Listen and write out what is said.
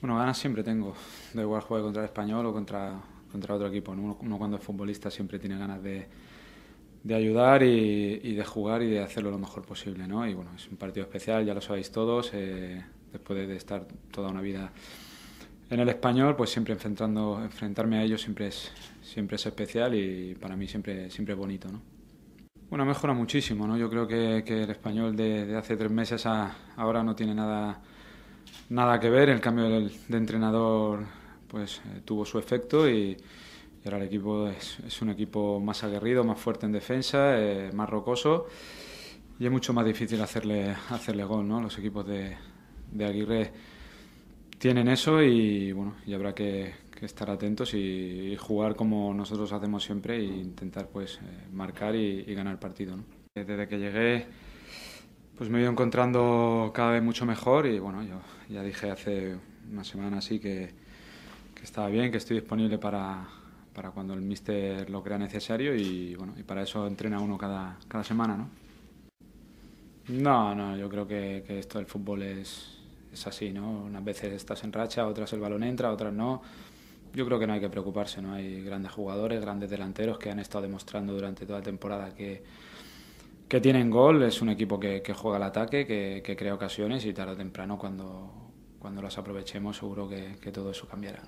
Bueno, ganas siempre tengo, da igual jugar contra el español o contra, contra otro equipo. Uno, cuando es futbolista siempre tiene ganas de, de ayudar y, de jugar y de hacerlo lo mejor posible. ¿no? Y bueno, es un partido especial, ya lo sabéis todos, eh, después de, estar toda una vida en el español, pues siempre enfrentando, enfrentarme a ellos siempre es, siempre es especial y para mí siempre, siempre es bonito. ¿no? Bueno, mejora muchísimo, ¿no? Yo creo que, el español de, de, hace tres meses a ahora no tiene nada nada que ver, el cambio de entrenador pues eh, tuvo su efecto y, ahora el equipo es, un equipo más aguerrido, más fuerte en defensa, eh, más rocoso y es mucho más difícil hacerle, hacerle gol, ¿no? Los equipos de, de Aguirre tienen eso y bueno, y habrá que, estar atentos y, jugar como nosotros hacemos siempre e intentar pues eh, marcar y, ganar el partido, Desde que llegué pues me he ido encontrando cada vez mucho mejor y bueno, yo ya dije hace una semana así que, que estaba bien, que estoy disponible para, cuando el míster lo crea necesario y bueno, y para eso entrena uno cada, cada semana, ¿no? No, no, yo creo que, esto del fútbol es, es así, ¿no? Unas veces estás en racha, otras el balón entra, otras no. Yo creo que no hay que preocuparse, ¿no? Hay grandes jugadores, grandes delanteros que han estado demostrando durante toda la temporada que, que tienen gol, es un equipo que, juega al ataque, que, crea ocasiones y tarde o temprano cuando, cuando las aprovechemos seguro que, todo eso cambiará.